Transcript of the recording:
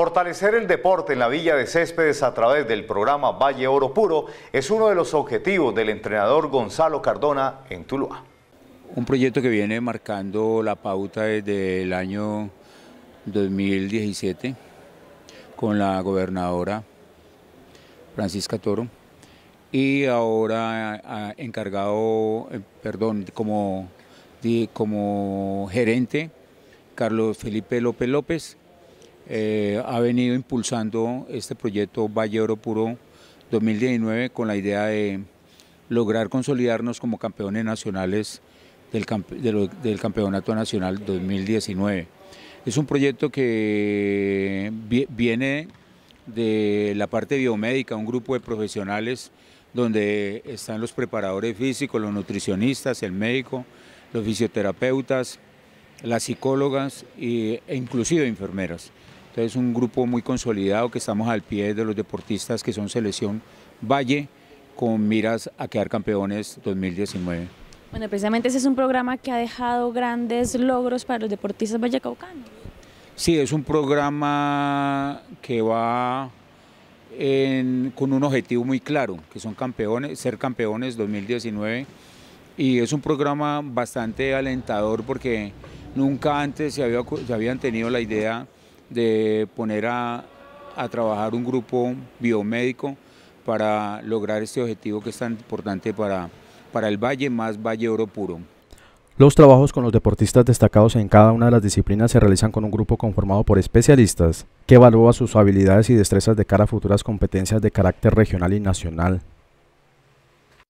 Fortalecer el deporte en la Villa de Céspedes a través del programa Valle Oro Puro es uno de los objetivos del entrenador Gonzalo Cardona en Tuluá. Un proyecto que viene marcando la pauta desde el año 2017 con la gobernadora Francisca Toro y ahora encargado, eh, perdón, como, como gerente Carlos Felipe López López eh, ha venido impulsando este proyecto Valle Oro Puro 2019 con la idea de lograr consolidarnos como campeones nacionales del, Campeonato Nacional 2019. Es un proyecto que viene de la parte biomédica, un grupo de profesionales donde están los preparadores físicos, los nutricionistas, el médico, los fisioterapeutas, las psicólogas e inclusive enfermeras. Entonces un grupo muy consolidado que estamos al pie de los deportistas que son selección Valle con miras a quedar campeones 2019. Bueno, precisamente ese es un programa que ha dejado grandes logros para los deportistas vallecaucanos. Sí, es un programa que va con un objetivo muy claro, que son campeones, ser campeones 2019. Y es un programa bastante alentador porque nunca antes se habían tenido la idea de poner a, a trabajar un grupo biomédico para lograr este objetivo que es tan importante para, para el Valle, más Valle Oro Puro. Los trabajos con los deportistas destacados en cada una de las disciplinas se realizan con un grupo conformado por especialistas que evalúa sus habilidades y destrezas de cara a futuras competencias de carácter regional y nacional.